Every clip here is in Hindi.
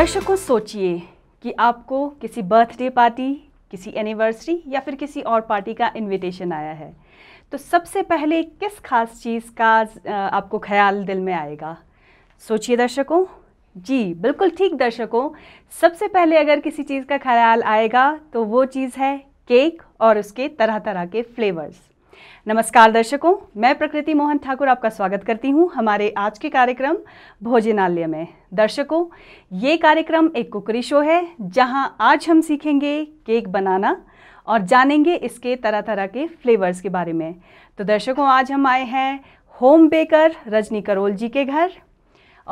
दर्शकों सोचिए कि आपको किसी बर्थडे पार्टी किसी एनिवर्सरी या फिर किसी और पार्टी का इनविटेशन आया है तो सबसे पहले किस खास चीज़ का आपको ख्याल दिल में आएगा सोचिए दर्शकों जी बिल्कुल ठीक दर्शकों सबसे पहले अगर किसी चीज़ का ख्याल आएगा तो वो चीज़ है केक और उसके तरह तरह के फ्लेवर्स नमस्कार दर्शकों मैं प्रकृति मोहन ठाकुर आपका स्वागत करती हूं हमारे आज के कार्यक्रम भोजनालय में दर्शकों ये कार्यक्रम एक कुकरी शो है जहां आज हम सीखेंगे केक बनाना और जानेंगे इसके तरह तरह के फ्लेवर्स के बारे में तो दर्शकों आज हम आए हैं होम बेकर रजनी करोल जी के घर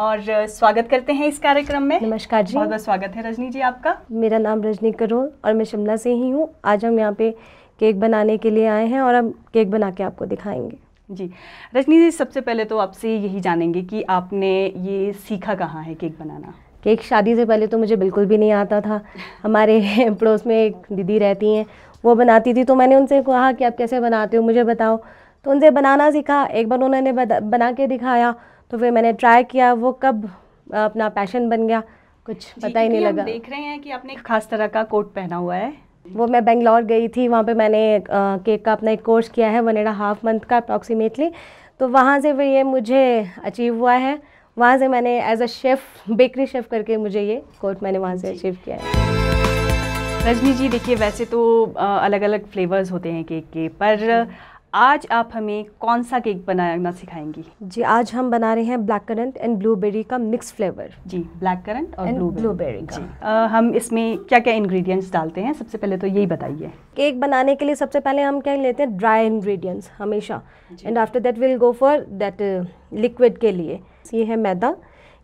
और स्वागत करते हैं इस कार्यक्रम में नमस्कार जी बहुत बहुत स्वागत है रजनी जी आपका मेरा नाम रजनी करोल और मैं शिमला से ही हूँ आज हम यहाँ पे केक बनाने के लिए आए हैं और अब केक बना के आपको दिखाएंगे जी रजनी जी सबसे पहले तो आपसे यही जानेंगे कि आपने ये सीखा कहाँ है केक बनाना केक शादी से पहले तो मुझे बिल्कुल भी नहीं आता था हमारे पड़ोस में एक दीदी रहती हैं वो बनाती थी तो मैंने उनसे कहा कि आप कैसे बनाते हो मुझे बताओ तो उनसे बनाना सीखा एक बार उन्होंने बना के दिखाया तो फिर मैंने ट्राई किया वो कब अपना पैशन बन गया कुछ पता ही नहीं लगा देख रहे हैं कि आपने खास तरह का कोट पहना हुआ है वो मैं बेंगलोर गई थी वहाँ पे मैंने केक का अपना एक कोर्स किया है वन एंड हाफ मंथ का अप्रॉक्सीमेटली तो वहाँ से फिर ये मुझे अचीव हुआ है वहाँ से मैंने as a chef bakery chef करके मुझे ये कोर्स मैंने वहाँ से अचीव किया है रजनी जी देखिए वैसे तो अलग अलग फ्लेवर्स होते हैं केक के पर आज आप हमें कौन सा केक बनाना सिखाएंगी जी आज हम बना रहे हैं ब्लैक करंट एंड ब्लूबेरी का मिक्स फ्लेवर जी ब्लैक करंट और ब्लूबेरी जी आ, हम इसमें क्या क्या इंग्रेडिएंट्स डालते हैं सबसे पहले तो यही बताइए केक बनाने के लिए सबसे पहले हम क्या लेते हैं ड्राई इंग्रेडिएंट्स हमेशा and after that will go for that liquid के लिए ये है मैदा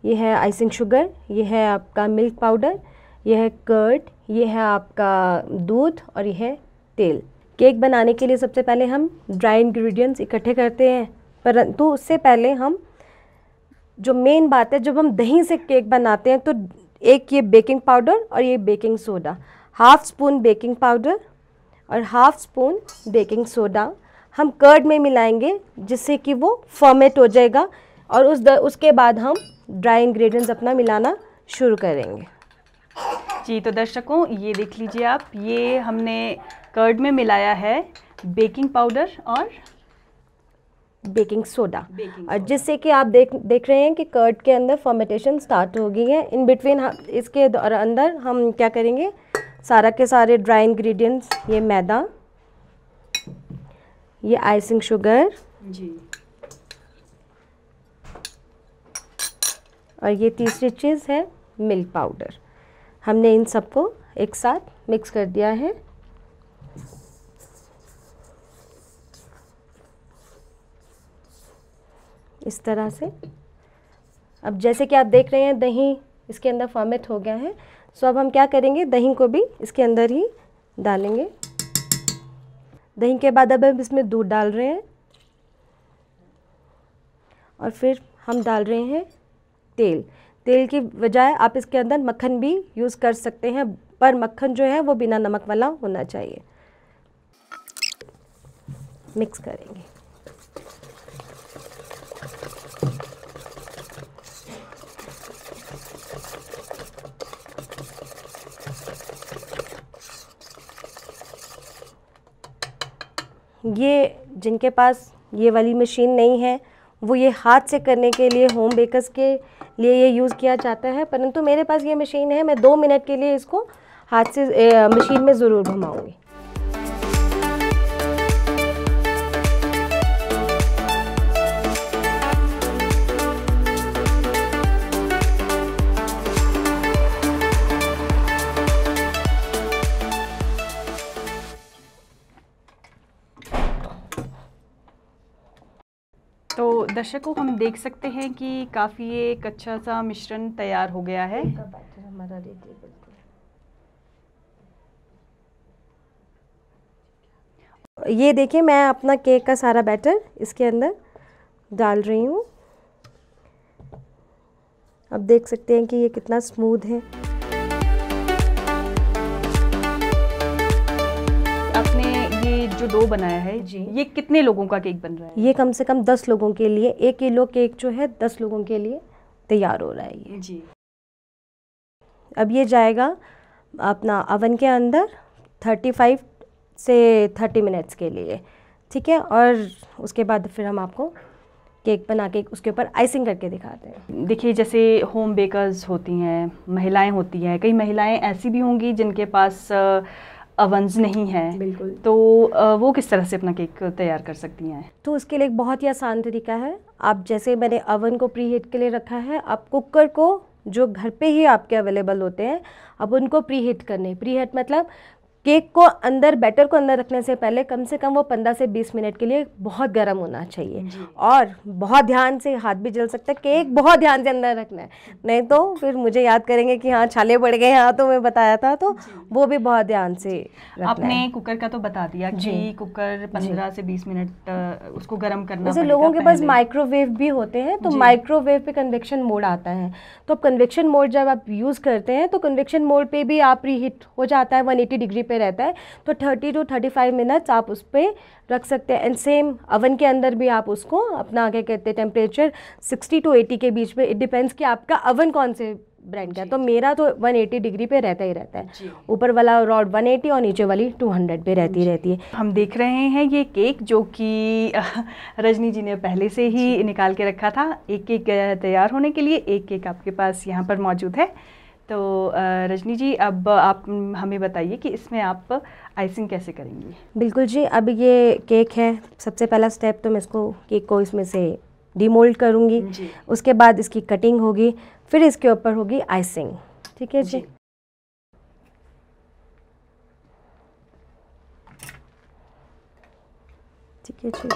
ये है आइसिंग शुगर ये है आपका मिल्क पाउडर यह है कर्ड यह है आपका दूध और यह है तेल केक बनाने के लिए सबसे पहले हम ड्राई इंग्रेडिएंट्स इकट्ठे करते हैं परंतु उससे पहले हम जो मेन बात है जब हम दही से केक बनाते हैं तो एक ये बेकिंग पाउडर और ये baking soda half spoon baking powder और हाफ़ स्पून बेकिंग सोडा हम कर्ड में मिलाएंगे जिससे कि वो फॉर्मेट हो जाएगा और उस द, उसके बाद हम ड्राई इंग्रेडिएंट्स अपना मिलाना शुरू करेंगे जी तो दर्शकों ये देख लीजिए आप ये हमने कर्ड में मिलाया है बेकिंग पाउडर और बेकिंग सोडा और जिससे कि आप देख देख रहे हैं कि कर्ड के अंदर फर्मेटेशन स्टार्ट हो गई है इन बिटवीन हाँ, इसके अंदर हम क्या करेंगे सारा के सारे ड्राई इंग्रेडिएंट्स ये मैदा ये आइसिंग शुगर जी और ये तीसरी चीज़ है मिल्क पाउडर हमने इन सबको एक साथ मिक्स कर दिया है इस तरह से अब जैसे कि आप देख रहे हैं दही इसके अंदर फॉर्मेट हो गया है सो अब हम क्या करेंगे दही को भी इसके अंदर ही डालेंगे दही के बाद अब हम इसमें दूध डाल रहे हैं और फिर हम डाल रहे हैं तेल तेल की बजाय आप इसके अंदर मक्खन भी यूज़ कर सकते हैं पर मक्खन जो है वो बिना नमक वाला होना चाहिए मिक्स करेंगे ये जिनके पास ये वाली मशीन नहीं है वो ये हाथ से करने के लिए होम बेकर्स के लिए ये यूज़ किया जाता है परंतु मेरे पास ये मशीन है मैं दो मिनट के लिए इसको हाथ से मशीन में ज़रूर घुमाऊँगी दर्शकों हम देख सकते हैं कि काफ़ी एक अच्छा सा मिश्रण तैयार हो गया है ये देखिए मैं अपना केक का सारा बैटर इसके अंदर डाल रही हूँ अब देख सकते हैं कि ये कितना स्मूथ है जो दो बनाया है जी ये कितने लोगों का केक बन रहा है ये कम से कम दस लोगों के लिए एक किलो केक जो है दस लोगों के लिए तैयार हो रहा है ये जी अब ये जाएगा अपना अवन के अंदर थर्टी फाइव से थर्टी मिनट्स के लिए ठीक है और उसके बाद फिर हम आपको केक बना के उसके ऊपर आइसिंग करके दिखाते हैं देखिए जैसे होम बेकर्स होती हैं महिलाएं होती हैं कई महिलाएं ऐसी भी होंगी जिनके पास आ, अवंस नहीं है बिल्कुल तो वो किस तरह से अपना केक तैयार कर सकती हैं तो उसके लिए एक बहुत ही आसान तरीका है आप जैसे मैंने अवन को प्री हीट के लिए रखा है आप कुकर को जो घर पे ही आपके अवेलेबल होते हैं अब उनको प्री हीट करने प्री हीट मतलब केक को अंदर बैटर को अंदर रखने से पहले कम से कम वो पंद्रह से बीस मिनट के लिए बहुत गर्म होना चाहिए और बहुत ध्यान से हाथ भी जल सकता है केक बहुत ध्यान से अंदर रखना है नहीं तो फिर मुझे याद करेंगे कि हाँ छाले पड़ गए हाँ तो मैं बताया था तो वो भी बहुत ध्यान से आपने कुकर का तो बता दिया कि कुकर पंद्रह से बीस मिनट उसको गर्म करना जैसे लोगों के पास माइक्रोवेव भी होते हैं तो माइक्रोवेव पे कन्वेक्शन मोड आता है तो अब कन्वेक्शन मोड जब आप यूज़ करते हैं तो कन्वेक्शन मोड पर भी आप रीहीट हो जाता है वन डिग्री पे पे रहता है तो 30 टू 35 मिनट्स आप उस पर रख सकते हैं एंड सेम अवन के अंदर भी आप उसको अपना क्या कहते हैं टेम्परेचर सिक्सटी टू एटी के बीच में इट डिपेंड्स कि आपका अवन कौन से ब्रांड का तो मेरा तो 180 डिग्री पे रहता ही रहता है ऊपर वाला रॉड 180 और नीचे वाली 200 पे रहती रहती है हम देख रहे हैं ये केक जो कि रजनी जी ने पहले से ही निकाल के रखा था एक केक तैयार होने के लिए एक केक आपके पास यहाँ पर मौजूद है तो रजनी जी अब आप हमें बताइए कि इसमें आप आइसिंग कैसे करेंगी बिल्कुल जी अब ये केक है सबसे पहला स्टेप तो मैं इसको केक को इसमें से डीमोल्ड करूँगी उसके बाद इसकी कटिंग होगी फिर इसके ऊपर होगी आइसिंग ठीक है जी, जी। ठीक है जी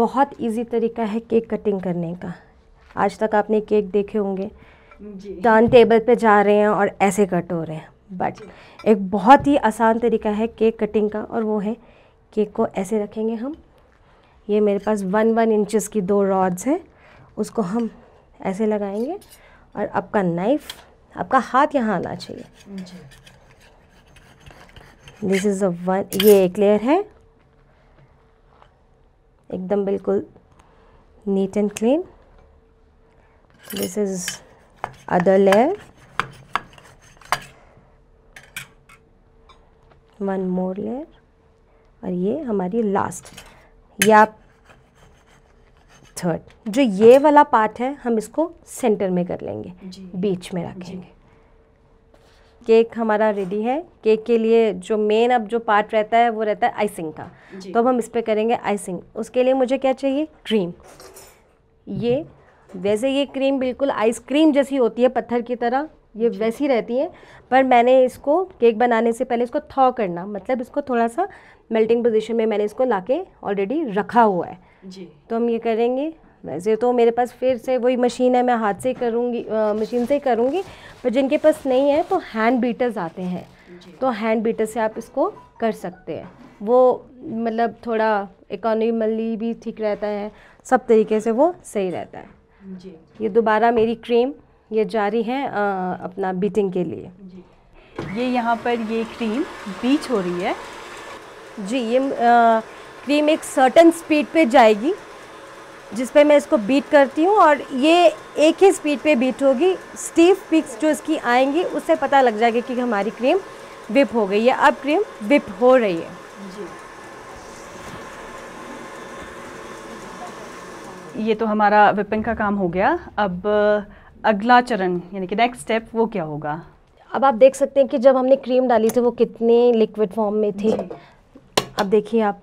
बहुत इजी तरीका है केक कटिंग करने का आज तक आपने केक देखे होंगे टर्न टेबल पे जा रहे हैं और ऐसे कट हो रहे हैं बट एक बहुत ही आसान तरीका है केक कटिंग का और वो है केक को ऐसे रखेंगे हम ये मेरे पास वन वन इंचज़ की दो रॉड्स हैं उसको हम ऐसे लगाएंगे और आपका नाइफ आपका हाथ यहाँ आना चाहिए दिस इज़ अ वन ये एक लेयर है एकदम बिल्कुल neat and clean this is other layer one more layer और ये हमारी लास्ट या थर्ड जो ये वाला पार्ट है हम इसको सेंटर में कर लेंगे बीच में रखेंगे केक हमारा रेडी है केक के लिए जो मेन अब जो पार्ट रहता है वो रहता है आइसिंग का तो अब हम इस पर करेंगे आइसिंग उसके लिए मुझे क्या चाहिए क्रीम ये वैसे ये क्रीम बिल्कुल आइसक्रीम जैसी होती है पत्थर की तरह ये वैसी रहती है पर मैंने इसको केक बनाने से पहले इसको थॉ करना मतलब इसको थोड़ा सा मेल्टिंग पोजीशन में मैंने इसको लाके ऑलरेडी रखा हुआ है जी तो हम ये करेंगे वैसे तो मेरे पास फिर से वही मशीन है मैं हाथ से ही करूँगी मशीन से ही करूँगी पर जिनके पास नहीं है तो हैंड बीटर्स आते हैं तो हैंड बीटर से आप इसको कर सकते हैं वो मतलब थोड़ा इकोनॉमली भी ठीक रहता है सब तरीके से वो सही रहता है जी ये दोबारा मेरी क्रीम ये जारी है आ, अपना बीटिंग के लिए जी ये यहाँ पर ये क्रीम बीच हो रही है जी ये आ, क्रीम एक सर्टन स्पीड पे जाएगी जिस पे मैं इसको बीट करती हूँ और ये एक ही स्पीड पे बीट होगी स्टीव पिक्स जो इसकी आएंगी उससे पता लग जाएगा कि हमारी क्रीम विप हो गई है अब क्रीम विप हो रही है जी ये तो हमारा विपिन का काम हो गया अब अगला चरण यानी कि नेक्स्ट स्टेप वो क्या होगा अब आप देख सकते हैं कि जब हमने क्रीम डाली थी वो कितने लिक्विड फॉर्म में थी अब देखिए आप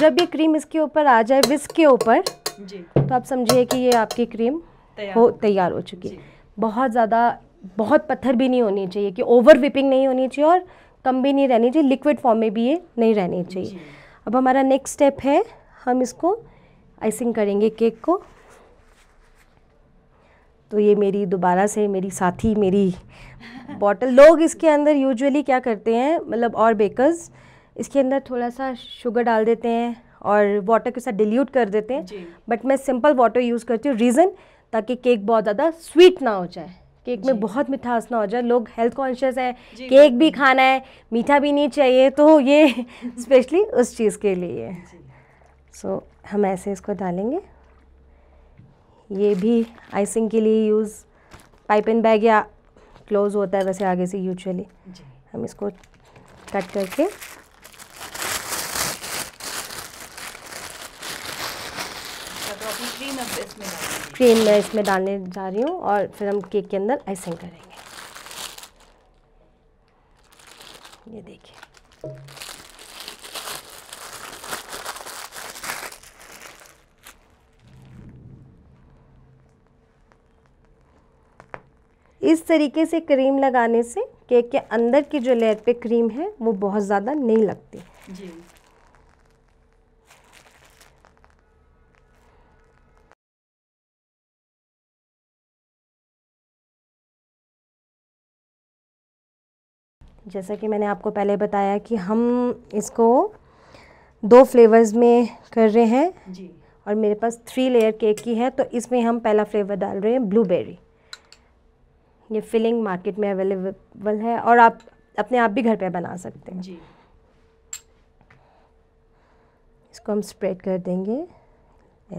जब ये क्रीम इसके ऊपर आ जाए विस्क के ऊपर तो आप समझिए कि ये आपकी क्रीम हो तैयार हो चुकी है बहुत ज़्यादा बहुत पत्थर भी नहीं होनी चाहिए कि ओवर विपिंग नहीं होनी चाहिए और कम भी नहीं रहनी चाहिए लिक्विड फॉर्म में भी ये नहीं रहनी चाहिए अब हमारा नेक्स्ट स्टेप है हम इसको आइसिंग करेंगे केक को तो ये मेरी दोबारा से मेरी साथी मेरी बॉटल लोग इसके अंदर यूजुअली क्या करते हैं मतलब और बेकर्स इसके अंदर थोड़ा सा शुगर डाल देते हैं और वाटर के साथ डिल्यूट कर देते हैं बट मैं सिंपल वाटर यूज़ करती हूँ रीज़न ताकि केक बहुत ज़्यादा स्वीट ना हो जाए केक में बहुत मिठास ना हो जाए लोग हेल्थ कॉन्शियस हैं केक भी खाना है मीठा भी नहीं चाहिए तो ये स्पेशली उस चीज़ के लिए है सो so, हम ऐसे इसको डालेंगे ये भी आइसिंग के लिए यूज़ पाइप एंड बैग या क्लोज होता है वैसे आगे से यूजुअली हम इसको कट करके क्रीम अच्छा, तो मैं इसमें डालने जा रही हूँ और फिर हम केक के अंदर आइसिंग करेंगे ये देखिए इस तरीके से क्रीम लगाने से केक के अंदर की जो लेयर पे क्रीम है वो बहुत ज़्यादा नहीं लगती जी जैसा कि मैंने आपको पहले बताया कि हम इसको दो फ्लेवर्स में कर रहे हैं जी और मेरे पास थ्री लेयर केक की है तो इसमें हम पहला फ्लेवर डाल रहे हैं ब्लूबेरी ये फिलिंग मार्केट में अवेलेबल है और आप अपने आप भी घर पे बना सकते हैं जी इसको हम स्प्रेड कर देंगे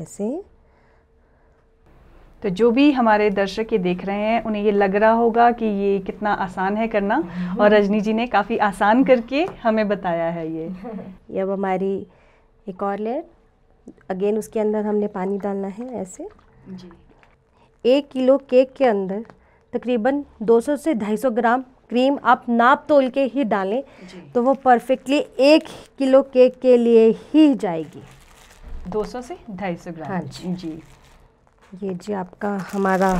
ऐसे तो जो भी हमारे दर्शक ये देख रहे हैं उन्हें ये लग रहा होगा कि ये कितना आसान है करना और रजनी जी ने काफ़ी आसान करके हमें बताया है ये अब हमारी एक और लेयर अगेन उसके अंदर हमने पानी डालना है ऐसे जी एक किलो केक के अंदर तकरीबन 200 से 250 ग्राम क्रीम आप नाप तोल के ही डालें तो वो परफेक्टली एक किलो केक के लिए ही जाएगी 200 से 250 ग्राम हाँ जी जी ये जी आपका हमारा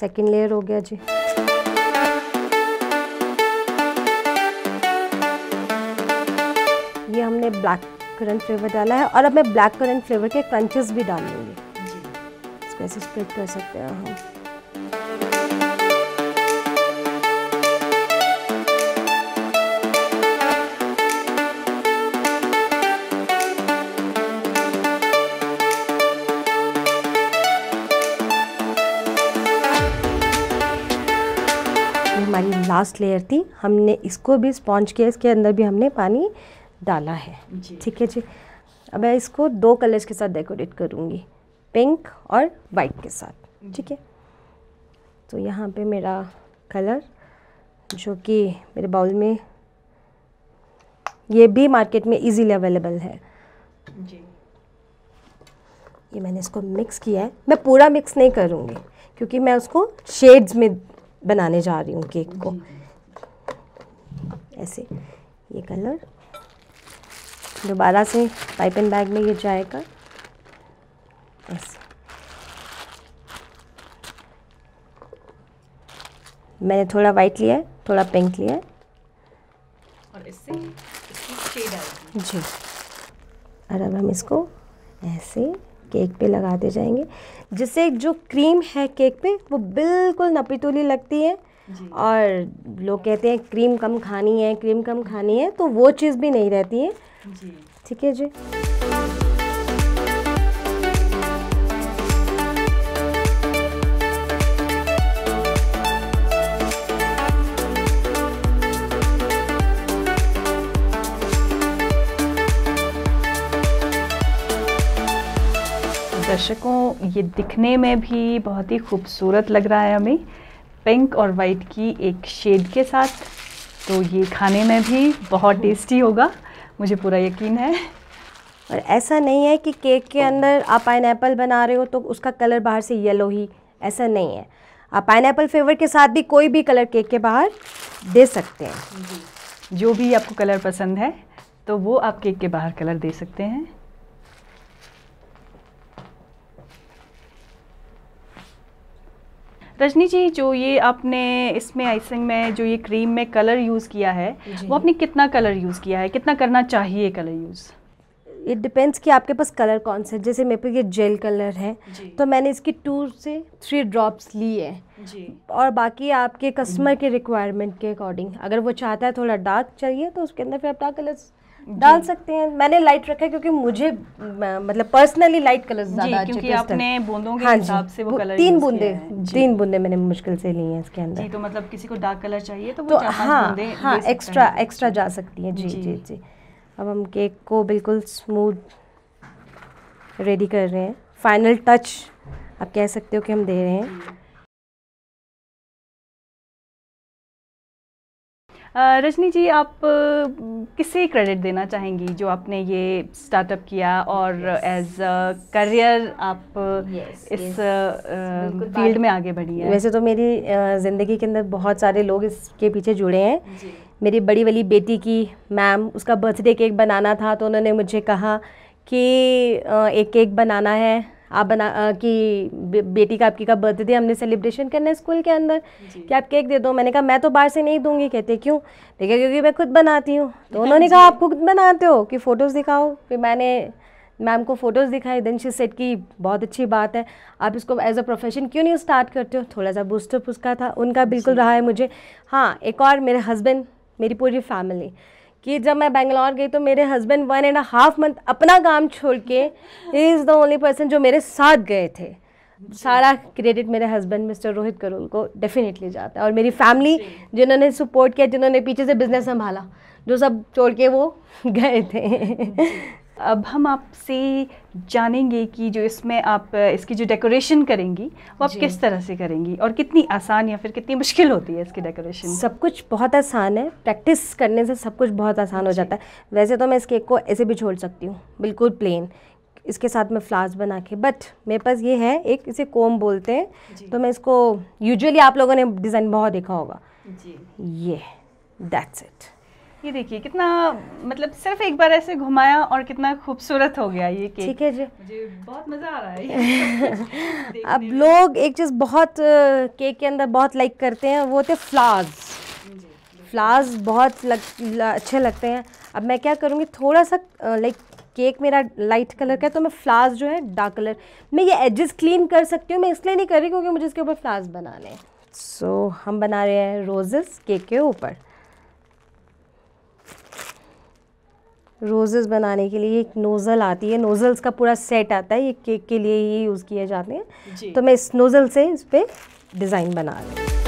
सेकंड लेयर हो गया जी ये हमने ब्लैक करंट फ्लेवर डाला है और अब मैं ब्लैक करंट फ्लेवर के क्रंचेस भी डाल लूँगी इसको ऐसे स्प्रेड कर सकते हैं हम लास्ट लेयर थी हमने इसको भी स्पॉन्ज किया इसके अंदर भी हमने पानी डाला है ठीक है जी अब मैं इसको दो कलर्स के साथ डेकोरेट करूँगी पिंक और वाइट के साथ ठीक है तो यहाँ पे मेरा कलर जो कि मेरे बाउल में ये भी मार्केट में इजीली अवेलेबल है जी ये मैंने इसको मिक्स किया है मैं पूरा मिक्स नहीं करूँगी क्योंकि मैं उसको शेड्स में बनाने जा रही हूँ केक को ऐसे ये कलर दोबारा से पाइप एंड बैग में ये जाएगा ऐसे मैंने थोड़ा वाइट लिया है थोड़ा पिंक लिया है और इससे जी और अब हम इसको ऐसे केक पे लगाते जाएंगे जिससे जो क्रीम है केक पे वो बिल्कुल नपीतुली लगती है और लोग कहते हैं क्रीम कम खानी है क्रीम कम खानी है तो वो चीज़ भी नहीं रहती है ठीक है जी दर्शकों ये दिखने में भी बहुत ही खूबसूरत लग रहा है हमें पिंक और वाइट की एक शेड के साथ तो ये खाने में भी बहुत टेस्टी होगा मुझे पूरा यकीन है और ऐसा नहीं है कि केक के अंदर आप पाइन बना रहे हो तो उसका कलर बाहर से येलो ही ऐसा नहीं है आप पाइन फ्लेवर के साथ भी कोई भी कलर केक के बाहर दे सकते हैं जो भी आपको कलर पसंद है तो वो आप केक के बाहर कलर दे सकते हैं रजनी जी जो ये आपने इसमें आइसिंग में जो ये क्रीम में कलर यूज़ किया है वो आपने कितना कलर यूज़ किया है कितना करना चाहिए कलर यूज़ इट डिपेंड्स कि आपके पास कलर कौन सा है जैसे मेरे पे ये जेल कलर है तो मैंने इसकी टू से थ्री ड्रॉप्स लिए है और बाकी आपके कस्टमर के रिक्वायरमेंट के अकॉर्डिंग अगर वो चाहता है थोड़ा डार्क चाहिए तो उसके अंदर फिर आप डार्क कलर्स डाल सकते हैं मैंने लाइट रखा है क्योंकि मुझे मतलब पर्सनली लाइट कलर ज्यादा क्योंकि आपने बूंदों के हाँ हिसाब से वो कलर तीन बूंदे तीन बूंदे मैंने मुश्किल से ली हैं इसके अंदर जी तो मतलब किसी को डार्क कलर चाहिए तो, तो हाँ हाँ एक्स्ट्रा एक्स्ट्रा जा सकती है जी जी जी अब हम केक को बिल्कुल स्मूथ रेडी कर रहे हैं फाइनल टच आप कह सकते हो कि हम दे रहे हैं रजनी जी आप किसे क्रेडिट देना चाहेंगी जो आपने ये स्टार्टअप किया और एज करियर आप yes, इस yes, फील्ड में आगे बढ़ी है वैसे तो मेरी ज़िंदगी के अंदर बहुत सारे लोग इसके पीछे जुड़े हैं मेरी बड़ी वाली बेटी की मैम उसका बर्थडे केक बनाना था तो उन्होंने मुझे कहा कि एक केक बनाना है आप बना आ, कि बे, बेटी का आपकी का बर्थडे हमने सेलिब्रेशन करना है स्कूल के अंदर कि आप केक दे दो मैंने कहा मैं तो बाहर से नहीं दूंगी कहते क्यों देखा क्योंकि मैं खुद बनाती हूँ तो हाँ उन्होंने कहा आप खुद बनाते हो कि फ़ोटोज़ दिखाओ फिर मैंने मैम को फ़ोटोज़ दिखाई देन शी सेट की बहुत अच्छी बात है आप इसको एज अ प्रोफेशन क्यों नहीं स्टार्ट करते हो थोड़ा सा बूस्टअप उसका था उनका बिल्कुल रहा है मुझे हाँ एक और मेरे हस्बैंड मेरी पूरी फैमिली कि जब मैं बेंगलोर गई तो मेरे husband one and half month अपना काम छोड़ के इज़ द ओनली पर्सन जो मेरे साथ गए थे सारा क्रेडिट मेरे हस्बैंड मिस्टर रोहित करूल को डेफिनेटली जाता है और मेरी फैमिली जिन्होंने सपोर्ट किया जिन्होंने पीछे से बिजनेस संभाला जो सब छोड़ के वो गए थे अब हम आपसे जानेंगे कि जो इसमें आप इसकी जो डेकोरेशन करेंगी वो आप किस तरह से करेंगी और कितनी आसान या फिर कितनी मुश्किल होती है इसकी डेकोरेशन सब कुछ बहुत आसान है प्रैक्टिस करने से सब कुछ बहुत आसान हो जाता है वैसे तो मैं इस केक को ऐसे भी छोड़ सकती हूँ बिल्कुल प्लेन इसके साथ में फ्लावर्स बना के बट मेरे पास ये है एक इसे कोम बोलते हैं तो मैं इसको यूजुअली आप लोगों ने डिज़ाइन बहुत देखा होगा जी ये दैट्स इट ये देखिए कितना मतलब सिर्फ एक बार ऐसे घुमाया और कितना खूबसूरत हो गया ये केक ठीक है जी मुझे बहुत मज़ा आ रहा है अब लोग एक चीज़ बहुत केक के अंदर बहुत लाइक करते हैं वो थे फ्लावर्स फ्लावर्स बहुत लग, ल, अच्छे लगते हैं अब मैं क्या करूँगी थोड़ा सा लाइक केक मेरा लाइट कलर का है तो मैं फ्लावर्स जो है डार्क कलर मैं ये एजेस क्लीन कर सकती हूँ मैं इसलिए नहीं कर रही क्योंकि मुझे इसके ऊपर फ्लावर्स बनाने हैं सो so, हम बना रहे हैं रोजेस केक के ऊपर रोजेज़ बनाने के लिए एक नोज़ल आती है नोज़ल्स का पूरा सेट आता है ये केक के लिए ही यूज़ किए जाते हैं तो मैं इस नोज़ल से इस पर डिज़ाइन बना रही हूँ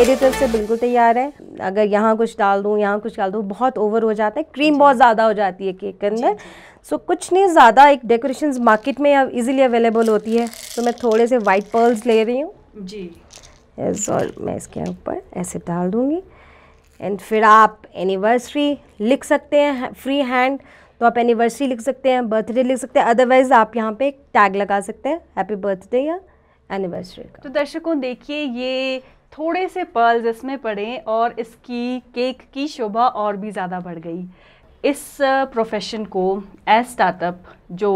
मेरी तरफ से बिल्कुल तैयार है अगर यहाँ कुछ डाल दूँ यहाँ कुछ डाल दूँ बहुत ओवर हो जाता है क्रीम बहुत ज़्यादा हो जाती है केक के अंदर सो कुछ नहीं ज़्यादा एक डेकोरेशंस मार्केट में अब इजीली अवेलेबल होती है तो मैं थोड़े से वाइट पर्ल्स ले रही हूँ जी एस और मैं इसके ऊपर ऐसे डाल दूँगी एंड फिर आप एनिवर्सरी लिख सकते हैं फ्री हैंड तो आप एनिवर्सरी लिख सकते हैं बर्थडे लिख सकते हैं अदरवाइज़ आप यहाँ पे टैग लगा सकते हैं हैप्पी बर्थडे या एनिवर्सरी तो दर्शकों देखिए ये थोड़े से पर्ल्स इसमें पड़े और इसकी केक की शोभा और भी ज़्यादा बढ़ गई इस प्रोफेशन को एज स्टार्टअप जो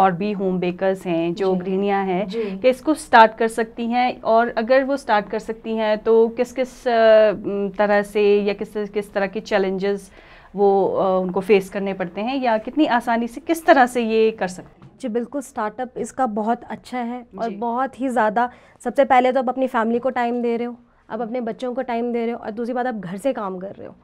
और भी होम बेकर्स हैं जो गृहणियाँ हैं कि इसको स्टार्ट कर सकती हैं और अगर वो स्टार्ट कर सकती हैं तो किस किस तरह से या किस किस तरह के चैलेंजेस वो उनको फेस करने पड़ते हैं या कितनी आसानी से किस तरह से ये कर सकते हैं जी बिल्कुल स्टार्टअप इसका बहुत अच्छा है और बहुत ही ज़्यादा सबसे पहले तो आप अपनी फैमिली को टाइम दे रहे हो आप हम्म। अपने बच्चों को टाइम दे रहे हो और दूसरी बात आप घर से काम कर रहे हो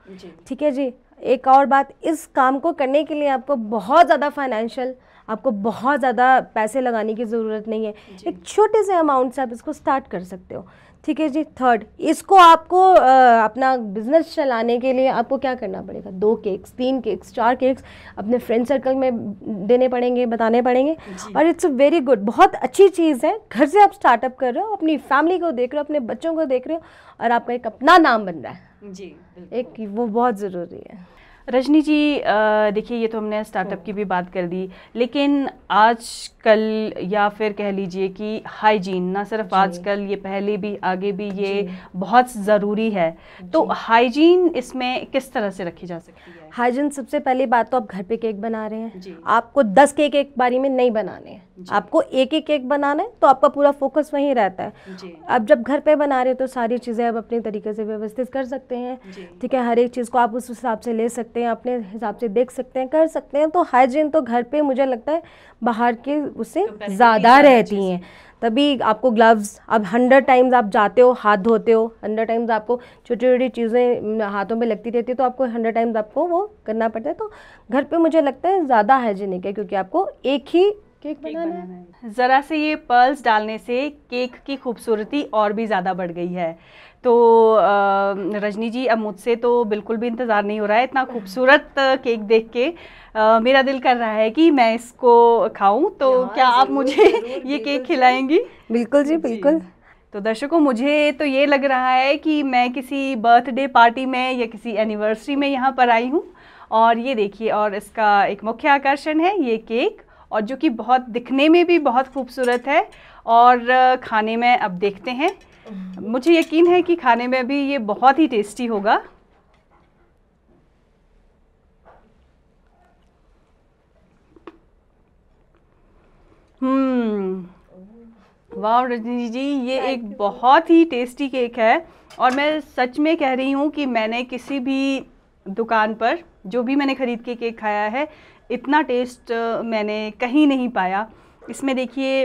ठीक है जी एक और बात इस काम को करने के लिए आपको बहुत ज़्यादा फाइनेंशियल आपको बहुत ज़्यादा पैसे लगाने की ज़रूरत नहीं है एक छोटे से अमाउंट से आप इसको स्टार्ट कर सकते हो ठीक है जी थर्ड इसको आपको आ, अपना बिजनेस चलाने के लिए आपको क्या करना पड़ेगा दो केक्स तीन केक्स चार केक्स अपने फ्रेंड सर्कल में देने पड़ेंगे बताने पड़ेंगे और इट्स वेरी गुड बहुत अच्छी चीज़ है घर से आप स्टार्टअप कर रहे हो अपनी फैमिली को देख रहे हो अपने बच्चों को देख रहे हो और आपका एक अपना नाम बन रहा है जी एक वो बहुत ज़रूरी है रजनी जी देखिए ये तो हमने स्टार्टअप की भी बात कर दी लेकिन आज कल या फिर कह लीजिए कि हाइजीन ना सिर्फ आजकल ये पहले भी आगे भी ये बहुत ज़रूरी है तो हाइजीन इसमें किस तरह से रखी जा सकती है हाइजीन सबसे पहली बात तो आप घर पे केक बना रहे हैं आपको दस केक एक बारी में नहीं बनाने हैं आपको एक ही केक बनाना है तो आपका पूरा फोकस वहीं रहता है अब जब घर पे बना रहे हो तो सारी चीज़ें आप अपने तरीके से व्यवस्थित कर सकते हैं ठीक है हर एक चीज़ को आप उस हिसाब से ले सकते सकते हैं अपने हिसाब से देख सकते हैं कर सकते हैं तो हाइजीन तो घर पे मुझे लगता है बाहर के उससे तो ज़्यादा रहती हैं तभी आपको ग्लव्स अब हंड्रेड टाइम्स आप जाते हो हाथ धोते हो हंड्रेड टाइम्स आपको छोटी छोटी चीज़ें हाथों में लगती रहती है तो आपको हंड्रेड टाइम्स आपको वो करना पड़ता है तो घर पे मुझे लगता है ज़्यादा हाइजीनिक है क्योंकि आपको एक ही केक बनाना है ज़रा से ये पर्ल्स डालने से केक की खूबसूरती और भी ज़्यादा बढ़ गई है तो रजनी जी अब मुझसे तो बिल्कुल भी इंतज़ार नहीं हो रहा है इतना खूबसूरत केक देख के आ, मेरा दिल कर रहा है कि मैं इसको खाऊं तो हाँ, क्या आप मुझे ये केक खिलाएंगी बिल्कुल जी बिल्कुल तो दर्शकों मुझे तो ये लग रहा है कि मैं किसी बर्थडे पार्टी में या किसी एनिवर्सरी में यहाँ पर आई हूँ और ये देखिए और इसका एक मुख्य आकर्षण है ये केक और जो कि बहुत दिखने में भी बहुत खूबसूरत है और खाने में अब देखते हैं मुझे यकीन है कि खाने में भी ये बहुत ही टेस्टी होगा हम्म। वाह रजनी जी ये एक बहुत ही टेस्टी केक है और मैं सच में कह रही हूँ कि मैंने किसी भी दुकान पर जो भी मैंने ख़रीद के केक खाया है इतना टेस्ट मैंने कहीं नहीं पाया इसमें देखिए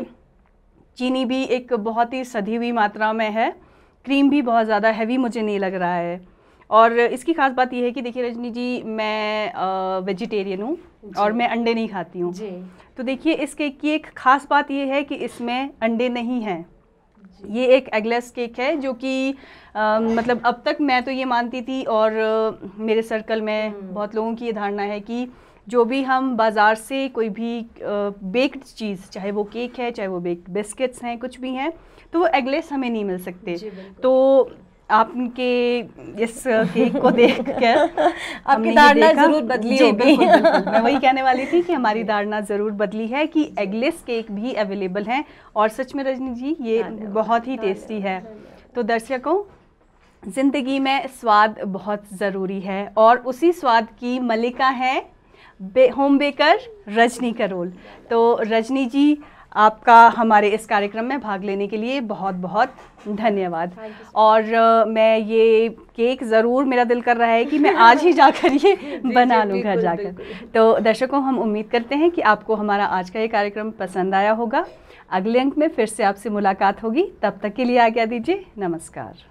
चीनी भी एक बहुत ही सधी हुई मात्रा में है क्रीम भी बहुत ज़्यादा हैवी मुझे नहीं लग रहा है और इसकी ख़ास बात यह है कि देखिए रजनी जी मैं वेजिटेरियन हूँ और मैं अंडे नहीं खाती हूँ तो देखिए इस केक की एक ख़ास बात यह है कि इसमें अंडे नहीं हैं ये एक एगलेस केक है जो कि मतलब अब तक मैं तो ये मानती थी और मेरे सर्कल में हम्म। बहुत लोगों की ये धारणा है कि जो भी हम बाज़ार से कोई भी बेक्ड चीज़ चाहे वो केक है चाहे वो बेक बिस्किट्स हैं कुछ भी हैं तो वो एगलेस हमें नहीं मिल सकते तो आपके इस केक को देख कर आपकी धारणा ज़रूर बदली होगी मैं वही कहने वाली थी कि हमारी धारणा ज़रूर बदली है कि एगलेस केक भी अवेलेबल हैं और सच में रजनी जी ये हाँ, बहुत ही टेस्टी है तो दर्शकों ज़िंदगी में स्वाद बहुत ज़रूरी है और उसी स्वाद की मलिका है बे, होम बेकर रजनी का रोल तो रजनी जी आपका हमारे इस कार्यक्रम में भाग लेने के लिए बहुत बहुत धन्यवाद और आ, मैं ये केक ज़रूर मेरा दिल कर रहा है कि मैं आज ही जाकर ये बना लूँ घर जाकर तो दर्शकों हम उम्मीद करते हैं कि आपको हमारा आज का ये कार्यक्रम पसंद आया होगा अगले अंक में फिर से आपसे मुलाकात होगी तब तक के लिए आज्ञा दीजिए नमस्कार